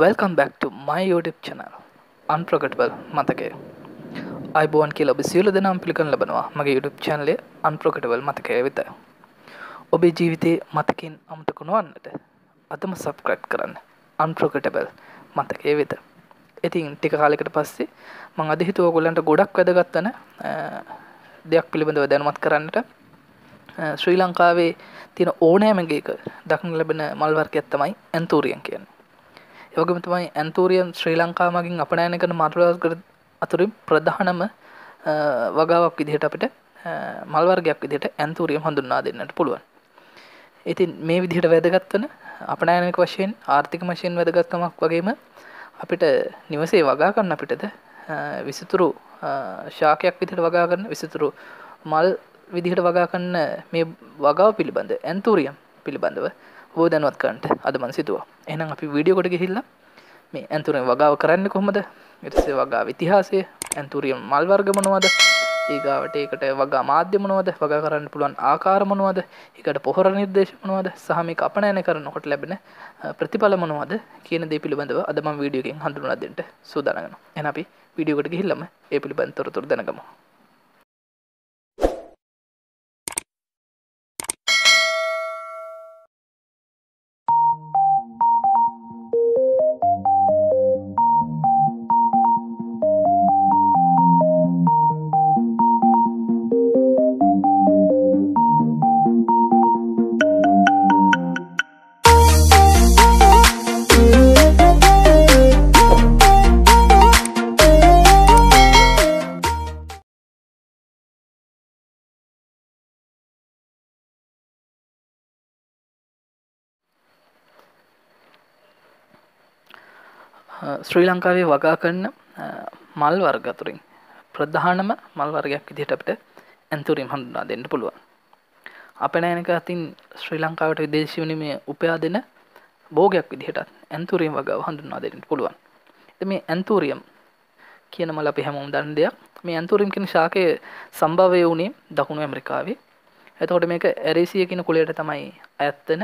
Welcome බැක්ට මයි යෝඩිප් channel අන්ප්‍රකට්වල් මතකය අයිබෝන් කියල ඔබ සියල දෙනම් පිළිකන් ලබනවා මගේ යුඩුප් චන්ලේ අන්ප්‍රකටවල් මතකය වෙත ඔබේ ජීවිතයේ මතකින් අමතකුණුවන්නට අතම සබ්ක්‍රප් කරන්න අන්ප්‍රකටබල් මතකය වෙත ඉතින් ටික කාලෙකට පස්සේ මං අදහිතුව ගොල්ලන්ට ගොඩක් වැදගත්තන දෙයක් පිළිබඳව දැනුමත් කරන්නට ශ්‍රී ලංකාවේ තියෙන ඕනෑමගේක දක්න ලැබෙන මල්වර්කයක්ත්තමයි ඇන්තූරියන් කියන්නේ යෝගම තමයි ඇන්තූරියම් ශ්‍රී ලංකාමගින් අපනෑන කරන මතුරස්කර අතුරින් ප්‍රධානම වගාවක් විදිහට අපිට මල්වර්ගයක් විදිට ඇන්තූරියම් හඳුන්නා දෙන්නට පුළුවන් ඉතින් මේ විදිහට වැදගත්වන අපනෑනක වශයෙන් ආර්ථික මශයෙන් වැදගත්කමක් වගේම අපිට නිවසේ වගා කන්න අපිටද විසිතුරු ශාකයක් විදිට වගා කරන්න විසිතුරු මල් විදිහට වගා කන්න මේ වගාව පිළිබඳ ඇන්තූරියම් පිළිබඳව බෝ දැනුවත් කරන්නට අද මන් සිතුවා එහෙනම් අපි වීඩියෝකොට ගිහිල්ලා මේ ඇන්තුරෙන් වගාව කරන්න කොහොමද එටසේ වගා විතිහාසය ඇන්තුරියම් මල් වර්ගමනවාද ඒගාවට ඒකට වගා මාධ්‍යමනවද වගා කරන්න පුළුවන් ආකාරමනවාද එකට පොහොර නිර්දේශමනවාද සහමි අපනෑන කරනකොට ලැබෙන ප්‍රතිඵලමනවාද කියන දේ පිළිබඳව අදම වීඩියෝගෙන් හඳුනලදෙන්ට සූදානගෙන එන අපි වීඩියෝකට ගිහිල්ලම ඒ පිළිබඳ තොරතුර දැනගමු ශ්‍රී ලංකාවේ වගා කරන්න මල් වර්ගතුරින් ප්‍රධානම මල් වර්ගයක් විදිහට අපට ඇන්තුරින් හඳුනා දෙන්න පුළුවන් අපනෑනක අතින් ශ්‍රී ලංකාවට විදේශවනීමේ උපයා දෙන බෝගයක් විදිහටත් ඇන්තුරීම් වගව හඳුන්වා දෙන්න පුළුවන් මේ ඇන්තුරියම් කියන මල අපි හැමෝම් දන්න දෙයක් මේ ඇන්තුරීම් කෙන ශාකය සම්භවය වුණේ දකුණු ඇමරිකාවේ ඇතකොට මේක ඇරේසිය කෙන කුලයට තමයි ඇත්තන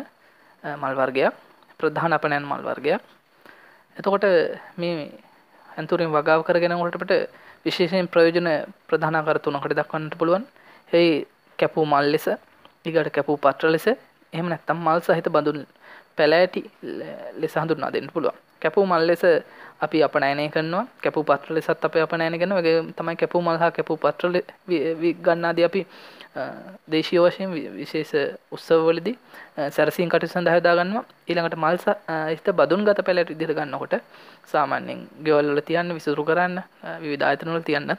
මල්වර්ගයක් ප්‍රධාන අපනෑන් මල්වර්ගයක් එතකොට මේ ඇතුරින් වගාව කරගෙන ගොටට විශේෂයෙන් ප්‍රයෝජන ප්‍රධානකර තුනකට දක්වන්නට පුළුවන් හෙයි කැපූ මල් ලෙස ඉගට කැපූ පත්‍ර ලෙස එහෙම නැත්තම් මල් සහිත බඳුන් පැලෑටි ලෙස හඳුන්නා දෙන්න පුළුවන් කැපූ මල් ලෙස අපි අපනෑනය කරනවා කැපූ පත්‍ර ලෙසත් අප අපනෑන කරන වගේ තමයි කැපූ මල් හා කැපූ පත්‍ර ගන්නාද අපි දේශීය වශයෙන් විශේෂ උත්සවවලදී සැරසින් කටයුතු සඳහා යොදාගන්නවා ඊළඟට මල් ඉස්ත බදුන් ගත පැලට ඉදිරියට ගන්නකොට සාමාන්‍යයෙන් ගෙවල් වල තියන්න විසුරු කරන්න විවිධ ආයතන වල තියන්නත්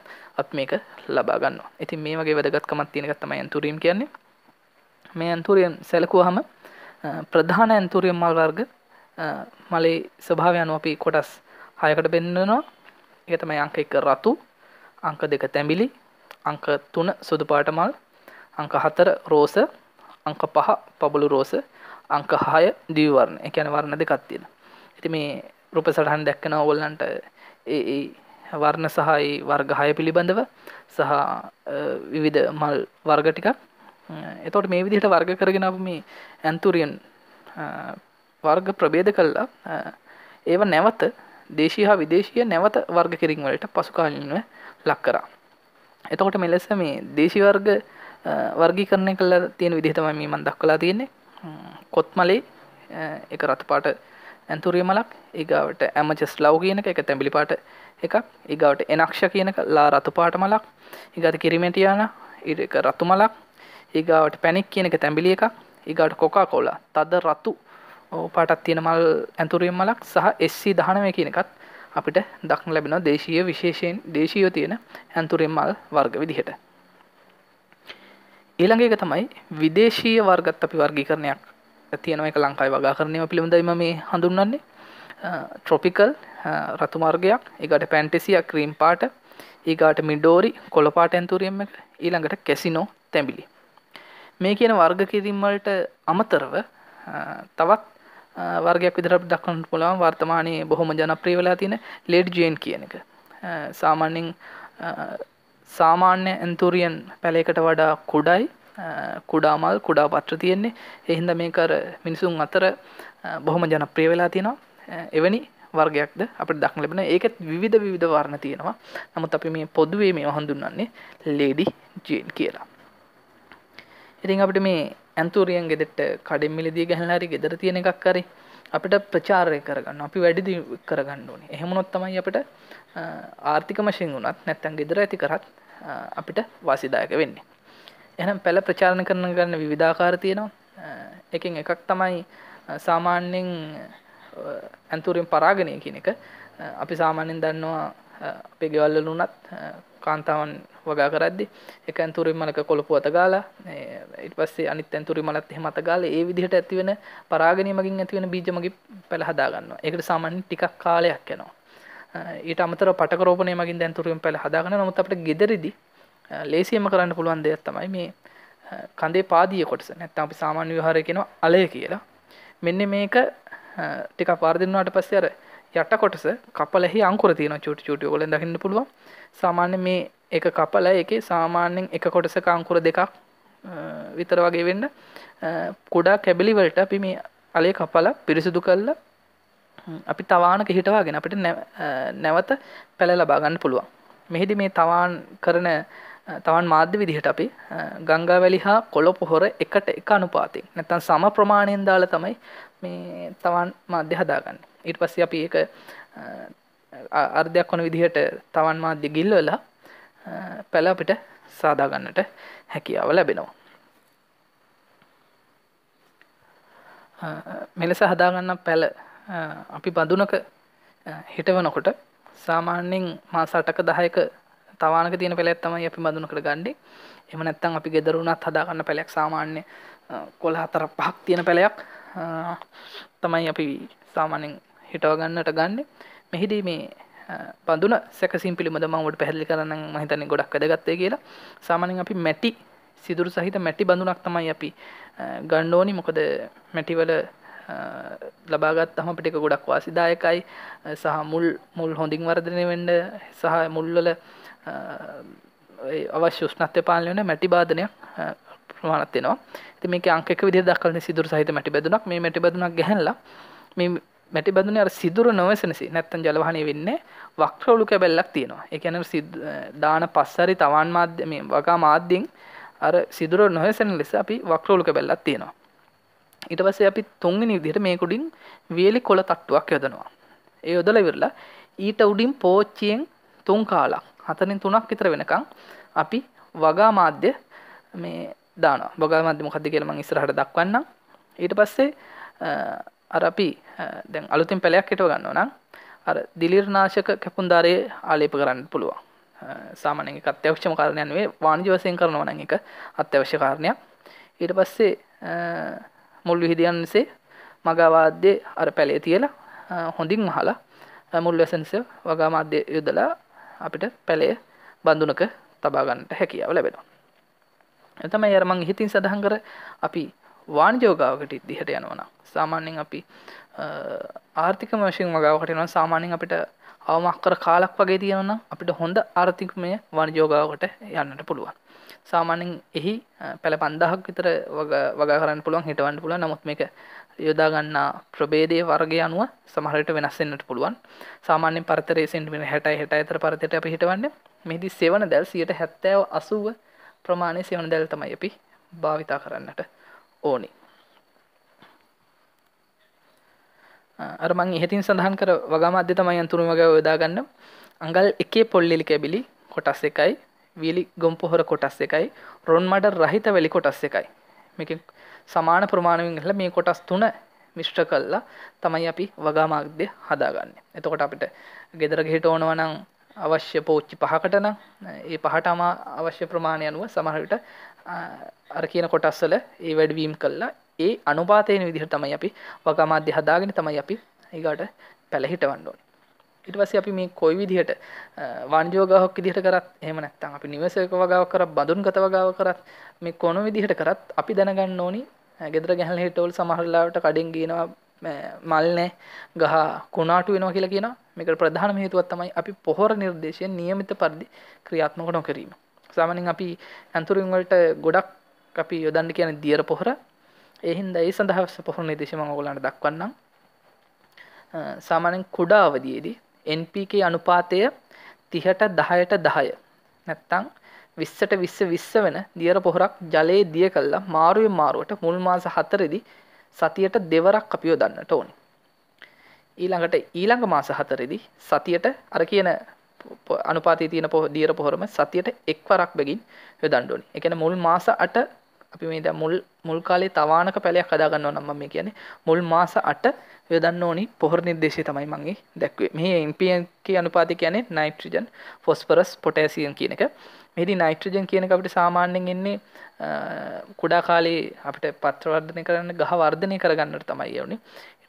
අපි මේක ලබා ගන්නවා. ඉතින් මේ වගේ වැදගත්කමක් තියෙන එක තමයි ඇන්තුරියම් කියන්නේ. මේ ඇන්තුරියම් සැලකුවාම ප්‍රධාන ඇන්තුරියම් මල් වර්ග මලේ ස්වභාවයන් අපි කොටස් හයකට බෙන්න්නනවා ඒතමයි අංක එක රතු අංක දෙක තැඹිලි අංක තුන සුදු පාට මල් අංක හතර රෝස අංක පහ පබුලු රෝස අංක හය දීවර්ණ එකැන වර්ණ දෙකක් තියෙන ඉති මේ රූප සටහන් දැක්කන ඔවල්ලන්ට ඒ වර්ණ සහයි වර්ග හය පිළිබඳව සහ විවිධ මල් වර්ග ටිකක් එතොට මේ විදිහට වර්ග කරගෙන මේ ඇන්තුරියන් වර්ග ප්‍රබේද කල්ලා ඒව නැවත දේශී හා විදේශය නැවත වර්ග කිරින් වලට පසුකාලින්ව ලක් කරා. එතකොට මෙලෙස මේ දේශී වර්ග වර්ගී කරණය කල්ලා තියෙන විදිහතම මේ මන් දක්වලා තියෙන්නේ කොත්මලේ එක රතුපාට ඇන්තුරිය මලක් ඒගාවට ඇමචස් ලව් කියන එක තැඹිලි පාට එකක් ඒගාවට එනක්ෂ කියන ලා රතුපාට මලක් ඒගත කිරිමටියාන ඉරක රතු මලක් ඒගාවට පැනික් කියන එක තැඹිලි එකක් ඒගාට කොකා කොලා තද රතු පාටත් තියෙන මල් ඇතුරෙන් මලක් සහ එස්සී දහනවය කියන එකත් අපිට දක්න ලැබෙන දේශීය විශේෂයෙන් දේශීයෝ තියෙන ඇන්තුරෙන් මල් වර්ග විදිහට ඊළඟ එක තමයි විදේශීය වර්ගත් අපි වර්ගීකරණයක් තියෙනවා එක ලංකායි වගාකරණය පිළිබඳයි මම මේ හඳුන්වන්නේ ට්‍රොපිකල් රතු මාර්ගයක් ඊගාට පැන්ටසියා ක්‍රීම් පාට ඊගාට මිඩෝරි කොළ පාට ඇන්තුරියම් එක ඊළඟට කැසිනෝ තැඹිලි මේ කියන වර්ග කිරීම් වලට අමතරව තවත් වර්ගයක් විදිරට දක්වන්නට පුළුවන් වර්තමානයේ බොහොම ජනප්‍රිය වෙලා තියෙන ලෙඩ් ජේන් කියන එක සාමාන්‍යයෙන් සාමාන්‍ය ඇන්තුරියන් පැලේකට වඩා කුඩයි කුඩාමල් කුඩා පත්‍ර තියෙන්නේ එහින්ද මේකර මිනිසුන් අතර බොහොම ජනප්‍රිය වෙලා තියෙනවා එවැනි වර්ගයක්ද අපට දක් ලැබෙන ඒකත් විධ විධ වර්ණ තියෙනවා නමුත් අපි මේ පොදුවේ මේ හඳුන්න්නේ ලේඩි ජේන් කියලා ඉතින් අපිට මේ ඇන්තුරියන් ගෙදෙට කඩින් මිලදී ගැහලාරි ගෙදර තියෙන එකක් කරේ අපිට ප්‍රචාරය කරගන්න අපි වැඩිදි කරගන්න ඕනේ එහෙමනොත් තමයි අපිට ආර්ථික වශයෙන් වුණත් නැත්තම් ගෙදර ඇති කරත් අපිට වාසිදායක වෙන්නේ එහෙනම් පළ ප්‍රචාරණ කරන ගන්න විවිධාකාර තියෙනවා එකෙන් එකක් තමයි සාමාන්‍යයෙන් ඇන්තුරින් පරාගණය කියන එක අපි සාමාන්‍යයෙන් දන්නවා අපේ ගෙවල්වල වුණත් කාන්තාවන් වගා කරද්දි එක ඇන්තුරින් මලක කොළපු අත ගාලා ඊට පස්සේ අනිත් ඇන්තුරින් මලත් එහෙම අත ගාලා ඒ විදිහට ඇති වෙන පරාගණීමකින් ඇති වෙන බීජ මගින් පැල හදා ගන්නවා. ඒකට සාමාන්‍යයෙන් ටිකක් කාලයක් යනවා. ඊට අමතර පටකරෝපනය මගින් දැන්තුරුවෙන් පැළ හදාගන්න නමුත් අපට ගෙදරදි ලේසියම කරන්න පුළුවන් දෙයක් තමයි මේ කඳේ පාදිය කොටස නැත්නම් අපි සාමාන්‍ය විහාරය කියනවා අලය කියලා මෙන්න මේක ටිකක් පාරදින්නාට පස්සේ අර යට කොටස කපලෙහි අංකුර තියෙන චුටි චුටි ඔයගොල්ලෙන් දකින්න පුළුවන් සාමාන්‍ය මේ එක කපල එකේ සාමාන්‍යයෙන් එක කොටසක අංකුර දෙකක් විතර වගේ වෙන්න කුඩා කැබිලි වලට අපි මේ අලේ කපලා පිරිසිදු කළා අපි තවානක හිටවාගෙන අපිට නැවත පැළ ලබා ගන්න පුළුවන්. මෙහිදී මේ තවාන් කරන තවන් මාධ්‍ය විදිහට අපි ගංගාවැලි හා කොළොප හොර එකට එක අනුපාතයෙන් නැත්නම් සම ප්‍රමාණයෙන් දාලා තමයි මේ තවන් මාධ්‍ය හදාගන්නේ. ඊට පස්සේ අපි ඒක අර්ධයක් වන විදිහට තවන් මාධ්‍ය ගිල්ලවෙලා පැල අපිට සාදාගන්නට හැකියාව ලැබෙනවා. මෙලෙස හදාගන්න පැල අපි බඳුනක හිටවනකොට සාමාන්‍යෙන් මා සටක දහයක තවානක තියෙන පැළැත් තමයි අපි බඳුනකට ගණ්ඩි එම නැත්තම් අපි ගෙදරුණත් හදාගන්න පැළැක් සාමාන්‍ය කොළ හතර පහක් තියෙන පැළයක් තමයි අපි සාමානෙන් හිටවගන්නට ගන්න මෙහිදී මේ බඳුන සැකසිම් පිළිබඳ මවට පැහදිලි කරන්න මහිතන්නේ ගොඩක් වැදගත්තේ කියලා සාමානෙන් අපි මැටි සිදුරු සහිත මැටි බඳුනක් තමයි අපි ගණ්ඩෝනි මොකද මැටිවල ලබාගත් හම පිටික ගොඩක් වාසිදායකයි සහ මුල් මුල් හොඳින් වර්ධනය වෙන්ඩ සහ මුල්වල අවශ්‍ය ෂ්නත්‍ය පාලන මැටි බාධනය ප්‍රමාණත්යනවා ති මේක අංකක විදි දක්කල සිදුර සහිත මැටි බැදුනක් මේ මැටි බදුනක් ගැහැල්ලා මැටි බඳුනේ අර සිදුරු නොවසනසි නැත්තම් ජලවහනය වෙන්නේ වක්‍රවලු කැබැල්ලක් තියෙනවා. ඒ කියන්නේ දාන පස්සරි තවන් මාධ්‍ය මේ වගා මාධ්‍යෙන් අර සිදුරු නොවසන ලෙස අපි වක්‍රවලු කැබැල්ලක් තියෙනවා. ඊට පස්සේ අපි තුන්වෙනි විදිහට මේ කුඩින් වියලි කොළ තට්ටුවක් යොදනවා. ඒ යොදලා ඉවරලා ඊට උඩින් පෝච්චියෙන් තුන් කාලක් හතරෙන් තුනක් විතර වෙනකන් අපි වගා මාධ්‍ය මේ දානවා. වගා මාධ්‍ය මොකද්ද කියලා මම ඉස්සරහට දක්වන්නම්. ඊට පස්සේ අර අපි දැන් අලුතින් පැලයක් හිටව ගන්න නම් අර දිලිර්නාශක කැපුන්දාරයේ ආලේප කරන්න පුළුවන් සාමානෙන් අත්‍යවශ්‍යම කාරණයන් වේ වාණජ වසයෙන් කරනවන එක අත්‍යවශ්‍ය කාරණයක් ඊට පස්සේ මුල් විහිදියන්සේ මගවාද්‍ය අර පැළේ තියලා හොඳින් මහලා මුල් වැසන්ස වගා මාධ්‍ය යොදලා අපිට පැළේ බඳුනක තබාගන්නට හැකියාව ලැබෙනවා එතම යරමං හිතින් සඳහන් කර අපි වාණිජෝගාවකට ඉදිහට යනවන සාමාන්‍යෙන් අපි ආර්ථික මශයෙන් වගාවකටයන සාමාන්‍යෙන් අපිට අවමක්කර කාලක් වගේ තියෙනන අපිට හොඳ ආර්ථිකමය වනිජෝගාවකට යන්නට පුළුවන් සාමාන්‍යෙන් එහි පැළ පන්දහක් විතර වගා කරන්න පුළුවන් හිටවන්න පුළුව නමුත් මේක යොදාගන්නා ප්‍රබේදය වර්ගය අනුව සමහරට වෙනස්සෙන්න්නට පුළුවන් සාමාන්‍යෙන් පරතරේ සෙන්ටිමෙන හැටයි හැට අතර පරතයට අප හිටවන්න මෙහිදි සෙවන දැල් සියට හැත්තෑව අසුව ප්‍රමාණය සෙවන දැල් තමයි අපි භාවිතා කරන්නට ඕනේ අර මං ඉහතින් සඳහන් කර වගම අධ්‍ය තමයි අන්තුරුම වගේ යොදාගන්න අඟල් එකේ පොල්ලිලි කැබිලි කොටස් එකයි වීලි ගොම්පොහොර කොටස් එකයි රොන් මඩ රහිත වැලි කොටස් එකයි මේක සමාන ප්‍රමාණයෙන් හල මේ කොටස් තුන මිශ්‍ර කල්ලා තමයි අපි වගාමාක්දය හදාගන්න එතකොට අපිට ගෙදර ගෙට ඕනවනං අවශ්‍ය පෝච්චි පහකට නම් ඒ පහට අමා අවශ්‍ය ප්‍රමාණය අනුව සමහරවිට අර කියන කොටස්සල ඒ වැඩවීම් කල්ලා ඒ අනුපාතයන විදිහට තමයි අපි වගා මාධ්‍ය හදාගෙන තමයි අපි ඒකට පැළහිටවන්න ඕනේ. ඊට පස්සේ අපි මේ කොයි විදිහට වාණිජ වගාවක් විදිහට කරත් එහෙම නැත්නම් අපි නිවසේක වගාවක් කරත් බඳුන්ගත වගාවක් කරත් මේ කොන විදිහට කරත් අපි දැනගන්න ඕනි ගෙදර ගැහල හේටවල සමහර ලාවට කඩෙන් ගිනවා මල් නැහැ ගහ කුණාටු වෙනවා කියලා කියනවා මේකට ප්‍රධානම හේතුවක් තමයි අපි පොහොර නිර්දේශයෙන් નિયમિત පරිදි ක්‍රියාත්මක නොකිරීම. සාමනින් අපි ඇන්තුරුන්වලට ගොඩක් අපි යොදන්න කියන දියර පොහොර එහින්ද ඒ සඳහස පොහොර නිදේශම ඔගලන්ට දක්වන්නම් සාමානෙන් කුඩා අවදියේදී NPK අනුපාතය තිහට දහයට දහය නැත්තං විස්සට විස්ස විස්ස වෙන දියර පොහොරක් ජලයේ දිය කල්ලා මාරුවෙන් මාරුවට මුල් මාස හතරෙදි සතියට දෙවරක් අපියෝ දන්නට ඕනි ඊළඟට ඊළඟ මාස හතරෙදි සතියට අර කියන අනුපාතී තියෙන දියර පොහොරම සතියට එක් වරක් බැගින් යොදන්න ඕනේ. ඒ කියන්නේ මුල් මාස 8 අපි මේ දැන් මුල් මුල් කාලේ තවානක පැලයක් හදා ගන්නවා නම් මම කියන්නේ මුල් මාස 8 යොදන්න ඕනි පොහොර නිර්දේශය තමයි මම දැක්වේ. මේ NPK කී අනුපාතය කියන්නේ නයිට්‍රජන්, ෆොස්ෆරස්, පොටෑසියම් කියන එක. මෙහිදී නයිට්‍රජන් කියන එක අපිට සාමාන්‍යයෙන් එන්නේ කුඩා කාලේ අපිට පත්‍ර වර්ධනය කරන්න ගහ වර්ධනය කරගන්නට තමයි යන්නේ.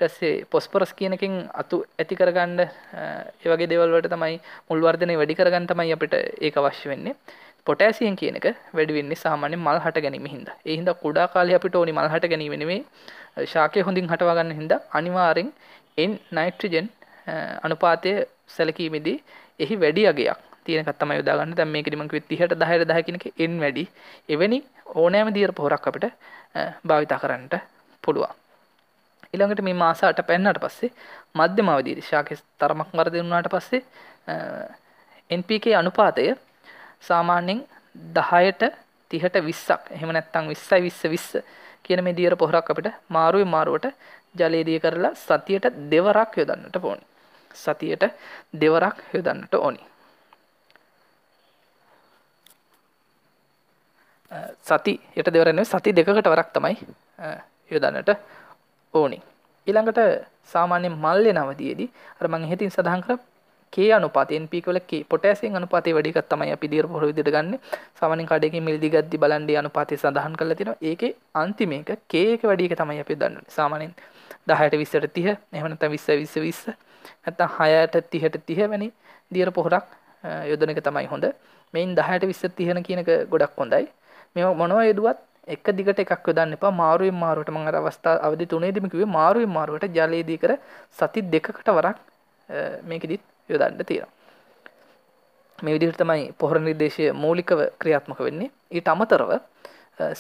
ඉටස්සේ පොස්පොරස් කියනකින් අතු ඇති කරගන්න ඒවගේ දෙවල්වට තමයි මුල්වර්ධනය වැඩි කරගන්න තමයි අපිට ඒක අවශ්‍ය වෙන්නේ පොටෑසියෙන් කියනක වැඩිවෙන්නේ සාමාන්‍ය මල් හට ගැනීම හිද එහින්ද කුඩා කාලය අපිට ඕනි මල් හට ගැනීමෙනේ ශාකය හොඳින් හටවාගන්න හිද අනිවාරෙන් එන් නයිට්‍රජෙන් අනුපාතය සැලකීමේදී එහි වැඩි අගයක් තියනකත්තම යොදාගන්න දැම් මේ කිරිමක් විත්තිහට දහර දහකිනක එන් වැඩි එවැනි ඕනෑම දීර පොහොරක් අපට භාවිතා කරන්නට පුළුවන් ඉළඟට මේ මාසාට පැන්නට පස්සේ මධ්‍යම අවදී ශාකෙස් තරමක් වරදි වුණාට පස්සේ NPK අනුපාතය සාමාන්‍යයෙන් 10ට 30ට 20ක් එහෙම නැත්නම් 20යි 20 20 කියන මේ දියර පොහොරක් අපිට මාරුවේ මාරුවට ජලය දිය කරලා සතියට දෙවරක් යොදන්නට ඕනි. සතියට දෙවරක් යොදන්නට ඕනි. සතියට දෙවර නෙවෙයි සති දෙකකට වරක් තමයි යොදන්නට ඕනේ ඊළඟට සාමාන්‍ය මල්ලය නවතියේදී අර මම හිතින් සඳහන් කර K අනුපාතය NP වල K පොටෑසියම් අනුපාතය වැඩි එකක් තමයි අපි දීර පොර විදිහට ගන්න. සාමාන්‍යයෙන් කඩේකින් මිලිදී ගද්දි බලන්නේ අනුපාතය සඳහන් කරලා තියෙනවා. ඒකේ අන්තිම එක K එක වැඩි එක තමයි අපි දන්නේ. සාමාන්‍යයෙන් 10ට 20ට 30 එහෙම නැත්නම් 20 20 20 නැත්නම් 6ට 30ට 30 වැනි දීර පොහොරක් යොදන එක තමයි හොඳ. මේන් 10ට 20 30 කියන එක ගොඩක් හොඳයි. මේවා මොනවා යෙදුවත් එක දිගට එකක් යොදන්න එපා මාරුවෙන් මාරුවට මම අර අවස්ථා අවදි තුනේදීම කිව්වේ මාරුවෙන් මාරුවට ජලයේදී කර සති දෙකකට වරක් මේකෙදිත් යොදන්න තියෙනවා. මේ විදිහට තමයි පොහොර නිර්දේශය මූලිකව ක්‍රියාත්මක වෙන්නේ. ඊට අමතරව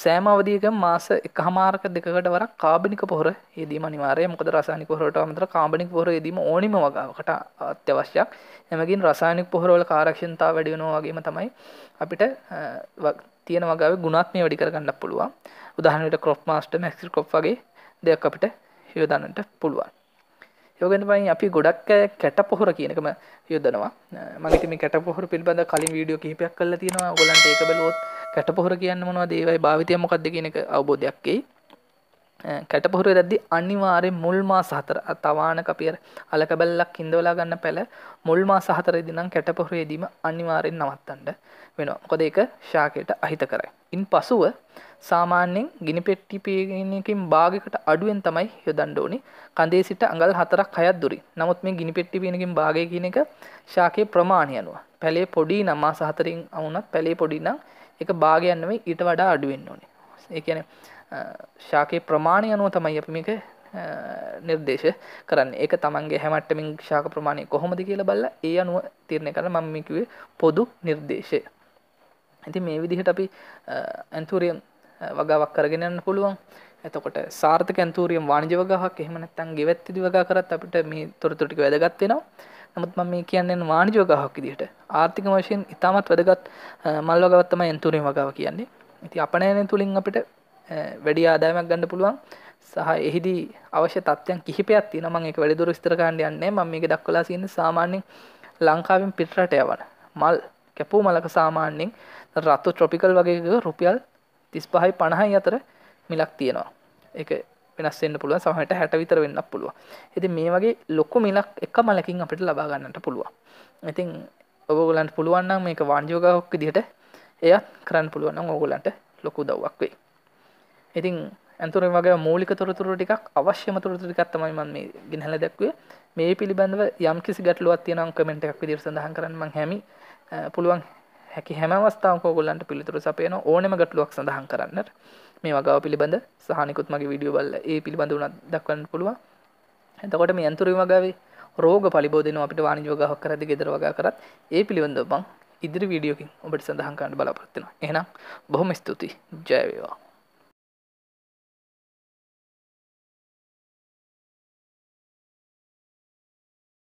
සෑම අවධියකම මාස එකහමාරක දෙකකට වරක් කාබනික පොහොර යෙදීම අනිවාර්යයි. මොකද රසායනික පොහොරට අමතර කාබනික පොහොර යෙදීම ඕනිම වගාවකට අත්‍යවශ්‍යයක්. එමගින් රසායනික පොහොරවල කාර්යක්ෂමතාව වැඩි වෙනවා වගේම තමයි අපිට තියෙන වගේ ගුණාත්මය වැඩි කරගන්න පුළුවන් උදාහරණයට ක්‍රොප් මාස්ටර් මැක්සිල් ක්‍රොප් වගේ දෙයක් අපිට යොදන්නට පුළුවන් යෝගෙන් පයින් අපි ගොඩක් කැට පොහොර කියනකම යොදනවා මගේම කැට පොහොර පිළිබඳ කලින් වීඩියෝ කිහිපයක් කරලා තියෙනවා ඔයගොල්ලන්ට ඒක බලුවොත් කැට පොහොර කියන්නේ මොනවද ඒවයි භාවිතය මොකක්ද කියන එක අවබෝධයක් එයි කැටපොහුර දද්දි අනිවාරය මුල් මාස හතර තවාන කපියර අලකබැල්ලක් හිදවලා ගන්න පැළ මුල් මාස හතර දිනම් කැටපොහරේදීම අනිවාරයෙන් නවත්තන්ට වෙනවා කොද එක ශාකයට අහිත කරයි. ඉන් පසුව සාමාන්‍යෙන් ගිනි පෙට්ටිපේගෙනකින් භාගකට අඩුවෙන් තමයි යොදන්ඩ ඕනි කන්දේ සිට අඟල් හතරක් හයත් දුරි නමුත් මේ ගිනි පෙට්ටිපෙනකින් භාගය කියන එක ශාකයේ ප්‍රමාණයනුව පැළේ පොඩි නම්මා සහතරින් අවුනත් පැළේ පොඩිනම් එක භාගයන්නම ඊට වඩා අඩුවෙන්න්න ඕනේ ඒකැන ශාකයේ ප්‍රමාණය අනුව තමයි අපි මේක නිර්දේශ කරන්න ඒක තමන්ගේ හැමට්ටමින් ශාක ප්‍රමාණය කොහොමද කියලා බලලා ඒ අනුව තීරණය කරලා මම මේ කිව්වේ පොදු නිර්දේශය. ඉතින් මේ විදිහට අපි ඇන්තූරියම් වගාවක් කරගෙන යන්න පුළුවන්. එතකොට සාර්ථක ඇන්තූරියම් වාණිජ වගාවක් එහෙම නැත්නම් ගෙවැත්තිදි වගා කරත් අපිට මේ තොරතුරු ටික වැදගත් වෙනවා. නමුත් මම මේ කියන්නේ වාණිජ වගාවක් විදිහට ආර්ථික වශයෙන් ඉතාමත් වැදගත් මල් වගාවක් තමයි ඇන්තූරියම් වගාව කියන්නේ. ඉතින් අපනයනය තුලින් අපිට වැඩි ආදායමක් ගන්න පුළුවන් සහ එහිදී අවශ්‍ය තත්ත්වයන් කිහිපයක් තියෙනවා මම ඒක වැඩිදුර විස්තර කරන්න යන්නේ මම මේක දක්වලා තියෙන්නේ සාමාන්‍යයෙන් ලංකාවෙන් පිටරට යවන මල් කැපූ මලක සාමාන්‍යයෙන් රතු ට්‍රොපිකල් වගේ රුපියල් 35යි 50යි අතර මිලක් තියෙනවා ඒක වෙනස් වෙන්න පුළුවන් සමහරට 60 විතර වෙන්නත් පුළුවන්. ඉතින් මේ වගේ ලොකු මිලක් එක මලකින් අපිට ලබා ගන්නට පුළුවන්. ඉතින් ඔයගොල්ලන්ට පුළුවන් නම් මේක වාණිජ යෝගාවක් විදිහට එයත් කරන්න පුළුවන් නම් ඕගොල්ලන්ට ලොකු උදව්වක් වෙයි. ඉතින් ඇතුරින් වගේ මූලික තොරතුර ටිකක් අවශ්‍යම තොරතුර ටිකක් තමයි මම මේ ගෙනහැලා දැක්වේ මේ පිළිබඳව යම් කිසි ගැටලුවක් තියෙනවා නම් කමෙන්ට් එකක් විදිහට සඳහන් කරන්න මම හැමි පුළුවන් හැකි හැම අවස්ථාවක ඔයගොල්ලන්ට පිළිතුරු සපයන ඕනෙම ගැටලුවක් සඳහන් කරන්නට මේ වගාව පිළිබඳ සහ නිකුත් මගේ වීඩියෝ බලලා ඒ පිළිබඳ උනත් දක්වන්න පුළුවන් එතකොට මේ ඇතුරින් වගාවේ රෝග පලිබෝධන අපිට වාණිජ වගාවක් කරද්දී ගෙදර වගා කරත් ඒ පිළිබඳව මම ඉදිරි වීඩියෝකින් ඔබට සඳහන් කරන්න බලාපොරොත්තු වෙනවා එහෙනම් බොහොම ස්තුතියි ජය වේවා